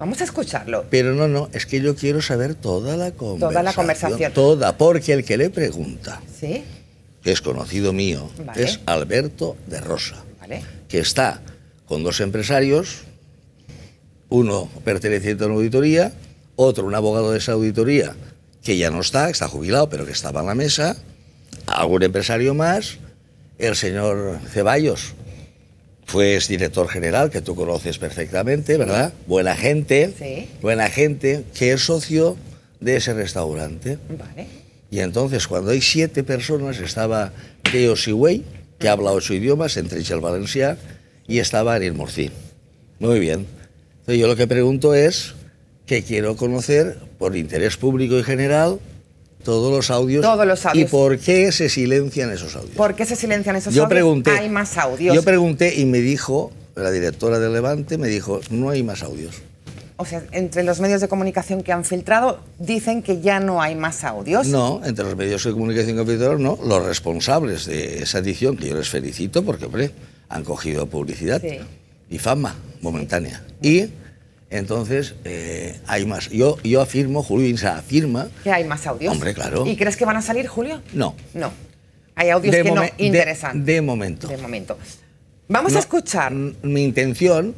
Vamos a escucharlo. Pero no, no, es que yo quiero saber toda la conversación. Toda la conversación. Toda, porque el que le pregunta, que es conocido mío, es Alberto de Rosa, que está con dos empresarios, uno perteneciente a una auditoría, otro un abogado de esa auditoría, que ya no está, está jubilado, pero que estaba en la mesa, algún empresario más, el señor Ceballos, fue pues director general, que tú conoces perfectamente, ¿verdad? Buena gente, buena gente, que es socio de ese restaurante. Y entonces, cuando hay siete personas, estaba Teo Siwei, que habla ocho idiomas, entre el Valencia y estaba Ariel Morcín. Muy bien. Entonces, yo lo que pregunto es que quiero conocer, por interés público y general, todos los audios. ¿Y por qué se silencian esos audios? ¿Por qué se silencian esos yo audios? hay más audios. Yo pregunté y me dijo, la directora de Levante me dijo, no hay más audios. O sea, entre los medios de comunicación que han filtrado, dicen que ya no hay más audios. No, entre los medios de comunicación que han filtrado, no. Los responsables de esa edición, que yo les felicito porque, hombre, han cogido publicidad y fama momentánea. Y entonces, eh, hay más. Yo, yo afirmo, Julio Insa afirma. Que hay más audios. Hombre, claro. ¿Y crees que van a salir, Julio? No. No. Hay audios que no interesan. De, momento. De momento. Vamos a escuchar. Mi intención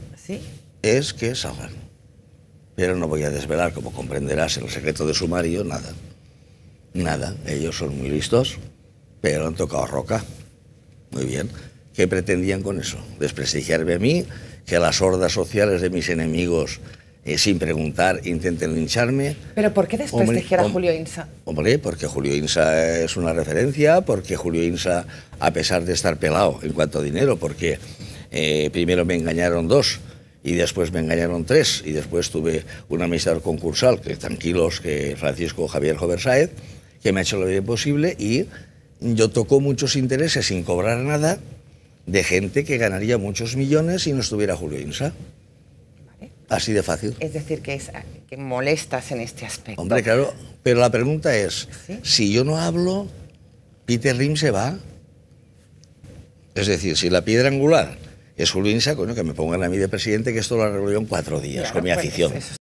es que salgan. Pero no voy a desvelar, como comprenderás, el secreto de su marido, nada. Nada. Ellos son muy listos, pero han tocado roca. Muy bien. ¿Qué pretendían con eso? Desprestigiarme a mí, que las hordas sociales de mis enemigos, eh, sin preguntar, intenten lincharme. ¿Pero por qué desprestigiar a Julio Insa? Hombre, porque Julio Insa es una referencia, porque Julio Insa, a pesar de estar pelado en cuanto a dinero, porque eh, primero me engañaron dos y después me engañaron tres y después tuve una amistad concursal, que tranquilos, que Francisco Javier Jover que me ha hecho lo bien posible y yo tocó muchos intereses sin cobrar nada de gente que ganaría muchos millones si no estuviera Julio Insa. Así de fácil. Es decir, que, es, que molestas en este aspecto. Hombre, claro, pero la pregunta es, si yo no hablo, Peter Rim se va. Es decir, si la piedra angular es Julio Insa, coño, que me pongan a mí de presidente, que esto lo arreglo yo en cuatro días con mi pues afición.